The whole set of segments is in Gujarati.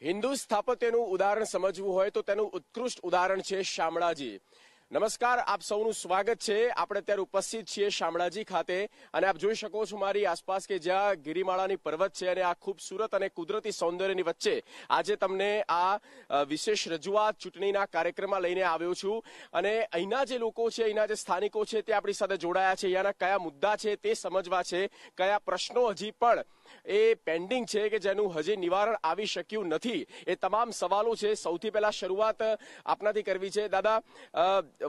હિન્દુ સ્થાપત્યનું ઉદાહરણ સમજવું હોય તો તેનું ઉત્કૃષ્ટ ઉદાહરણ છે શામળાજી નમસ્કાર આપ સૌનું સ્વાગત છે આપણે અત્યારે ઉપસ્થિત છીએ શામળાજી ખાતે અને આપ જોઈ શકો છો મારી આસપાસ કે જ્યાં ગિરિમાળાની પર્વત છે અને આ ખૂબસૂરત અને કુદરતી સૌંદર્યની વચ્ચે આજે તમને આ વિશેષ રજૂઆત ચૂંટણીના કાર્યક્રમમાં લઈને આવ્યો છું અને અહીંના જે લોકો છે અહીંના જે સ્થાનિકો છે તે આપણી સાથે જોડાયા છે અહીંયાના કયા મુદ્દા છે તે સમજવા છે કયા પ્રશ્નો હજી પણ એ પેન્ડિંગ છે કે જેનું હજી નિવારણ આવી શક્યું નથી એ તમામ સવાલો છે સૌથી પહેલા શરૂઆત આપનાથી કરવી છે દાદા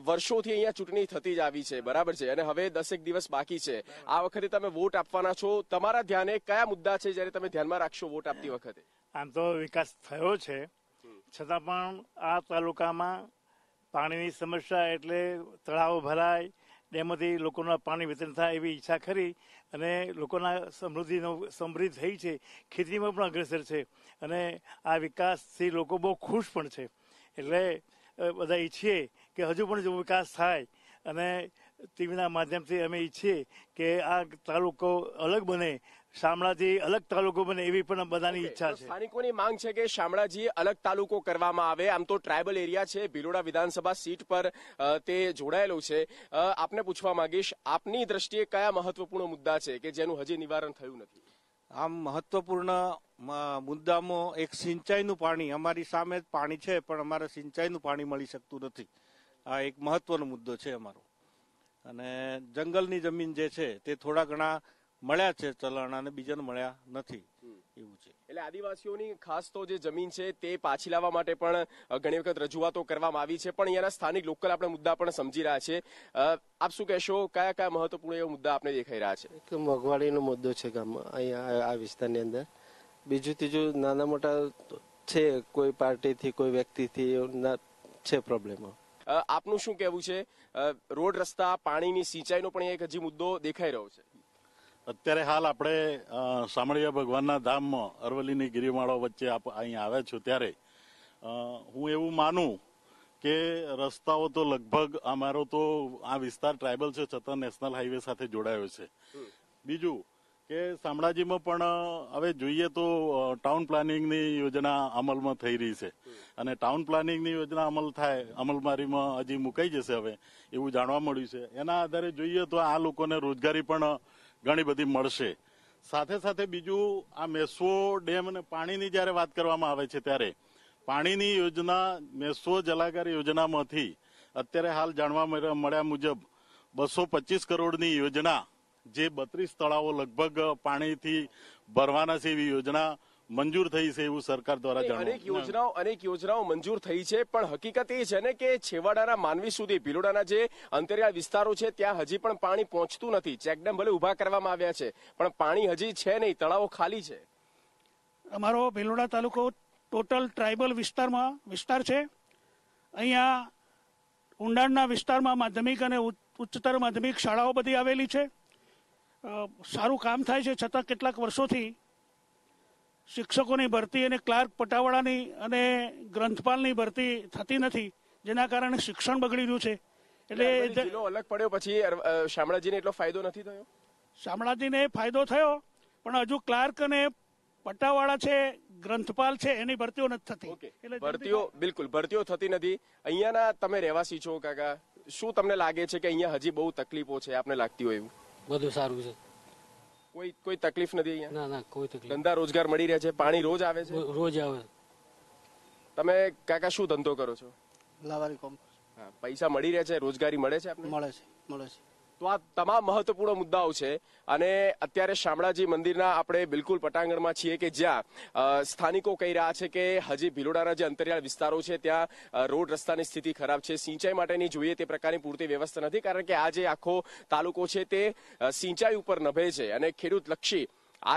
વર્ષોથી અહીંયા ચૂંટણી થતી જ આવી છે બરાબર છે અને હવે દસેક દિવસ બાકી છે આ વખતે તમે વોટ આપવાના છો તમારા ધ્યાને કયા મુદ્દા છે જ્યારે તમે ધ્યાનમાં રાખશો વોટ આપતી વખતે આમ તો વિકાસ થયો છે છતાં પણ આ તાલુકામાં પાણીની સમસ્યા એટલે તળાવો ભરાય ડેમમાંથી લોકોના પાણી વિતરણ થાય એવી ઈચ્છા ખરી અને લોકોના સમૃદ્ધિનો સમૃદ્ધિ થઈ છે ખેતીમાં પણ અગ્રેસર છે અને આ વિકાસથી લોકો બહુ ખુશ પણ છે એટલે બધા ઈચ્છીએ કે હજુ પણ જો વિકાસ થાય અને ટીવીના માધ્યમથી અમે ઈચ્છીએ કે આ તાલુકો અલગ બને શામળાજી અલગ તાલુકો બને એવી પણ બધાની ઈચ્છા છે સ્થાનિકોની માંગ છે કે શામળાજી અલગ તાલુકો કરવામાં આવે આમ તો ટ્રાયબલ એરિયા છે ભીલોડા વિધાનસભા સીટ પર તે જોડાયેલું છે આપને પૂછવા માંગીશ આપની દ્રષ્ટિએ કયા મહત્વપૂર્ણ મુદ્દા છે કે જેનું હજી નિવારણ થયું નથી આમ મહત્વપૂર્ણ મુદ્દામાં એક સિંચાઈનું પાણી અમારી સામે જ પાણી છે પણ અમારે સિંચાઈનું પાણી મળી શકતું નથી આ એક મહત્વનો મુદ્દો છે અમારો અને જંગલની જમીન જે છે તે થોડા ઘણા મળ્યા છે ચલણ અને બીજાને મળ્યા નથી એવું છે એટલે આદિવાસીઓની ખાસ તો જે જમીન છે તે પાછી લાવવા માટે પણ ઘણી વખત રજૂઆતો કરવામાં આવી છે પણ અહીંયાના સ્થાનિક લોકલ આપણે મુદ્દા પણ સમજી રહ્યા છે આપ શું કહેશો કયા કયા મહત્વપૂર્ણ એવા મુદ્દા આપણે દેખાઈ રહ્યા છે એક મોંઘવારીનો મુદ્દો છે ગામમાં અહીંયા આ વિસ્તારની અંદર બીજું ત્રીજું નાના મોટા છે કોઈ પાર્ટીથી કોઈ વ્યક્તિથી છે પ્રોબ્લેમો આપનું શું કહેવું છે રોડ રસ્તા પાણીની સિંચાઈનો પણ એક હજી મુદ્દો દેખાઈ રહ્યો છે અત્યારે હાલ આપણે સામળિયા ભગવાનના ધામમાં અરવલ્લીની ગિરિમાળો વચ્ચે અહીં આવ્યા છું ત્યારે હું એવું માનું કે રસ્તાઓ તો લગભગ અમારો તો આ વિસ્તાર ટ્રાઇબલ છે છતાં નેશનલ હાઈવે સાથે જોડાયો છે બીજું કે શામળાજીમાં પણ હવે જોઈએ તો ટાઉન પ્લાનિંગની યોજના અમલમાં થઈ રહી છે અને ટાઉન પ્લાનિંગની યોજના અમલ થાય અમલમારીમાં હજી મુકાઈ જશે હવે એવું જાણવા મળ્યું છે એના આધારે જોઈએ તો આ લોકોને રોજગારી પણ ઘણી બધી મળશે સાથે સાથે બીજું આ મેસો ડેમ અને પાણીની જ્યારે વાત કરવામાં આવે છે ત્યારે પાણીની યોજના મેસો જલાગાર યોજનામાંથી અત્યારે હાલ જાણવા મળ્યા મુજબ બસો પચીસ કરોડની યોજના જે બત્રીસ તળાવો લગભગ પાણીથી ભરવાના છે એવી યોજના મંજૂર થઈ છે એવું સરકાર દ્વારા અનેક યોજનાઓ અનેક યોજનાઓ મંજૂર થઈ છે પણ હકીકત એ છે ને કે છેવાડાના માનવી સુધી ભીલોડાના જે અંતરિયાળ વિસ્તારો છે ત્યાં હજી પણ પાણી પહોંચતું નથી ચેકડેમ ભલે ઉભા કરવામાં આવ્યા છે પણ પાણી હજી છે નહીં તળાવો ખાલી છે અમારો ભીલોડા તાલુકો ટોટલ ટ્રાઇબલ વિસ્તારમાં વિસ્તાર છે અહીંયા ઊંડાણના વિસ્તારમાં માધ્યમિક અને ઉચ્ચતર માધ્યમિક શાળાઓ બધી આવેલી છે સારું કામ થાય છે છતાં કેટલાક વર્ષોથી શિક્ષકોની ભરતી અને ક્લાર્ક પટાવાળાની અને ગ્રંથપાલની ભરતી થતી નથી જેના કારણે શિક્ષણ બગડી રહ્યું છે એટલે જિલ્લો અલગ પડ્યો પછી શામળાજીને એટલો ફાયદો નથી થયો શામળાજીને ફાયદો થયો પણ હજુ ક્લાર્ક અને પટ્ટાવાળા છે ગ્રંથપાલ છે એની ભરતીઓ નથી થતી એટલે ભરતીઓ બિલકુલ ભરતીઓ થતી નથી અહીંયાના તમે રહેવાસી છો કાકા શું તમને લાગે છે કે અહીંયા હજી બહુ તકલીફો છે આપને લાગતી હોય એવું બધું સારું છે કોઈ કોઈ તકલીફ નથી અહીંયા ના ના કોઈ તકલીફ ધંધા રોજગાર મળી રહ્યા છે પાણી રોજ આવે છે રોજ આવે તમે કાકા શું ધંધો કરો છો લાવારી કોમ પૈસા મળી રહ્યા છે રોજગારી મળે છે આપને મળે છે મળે છે તો આ તમામ મહત્વપૂર્ણ મુદ્દાઓ છે અને અત્યારે શામળાજી મંદિરના આપણે બિલકુલ પટાંગણમાં છીએ કે જ્યાં સ્થાનિકો કહી રહ્યા છે કે હજી ભીલોડાના જે અંતરિયાળ વિસ્તારો છે ત્યાં રોડ રસ્તાની સ્થિતિ ખરાબ છે સિંચાઈ માટેની જોઈએ તે પ્રકારની પૂરતી વ્યવસ્થા નથી કારણ કે આ જે આખો તાલુકો છે તે સિંચાઈ ઉપર નભે છે અને ખેડૂત લક્ષી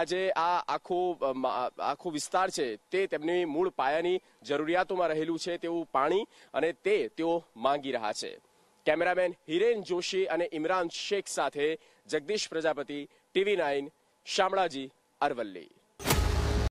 આજે આ આખો આખો વિસ્તાર છે તે તેમની મૂળ પાયાની જરૂરિયાતોમાં રહેલું છે તેવું પાણી અને તે તેઓ માંગી રહ્યા છે કેમેરામેન હિરેન જોશી અને ઇમરાન શેખ સાથે જગદીશ પ્રજાપતિ ટીવી નાઇન શામળાજી અરવલ્લી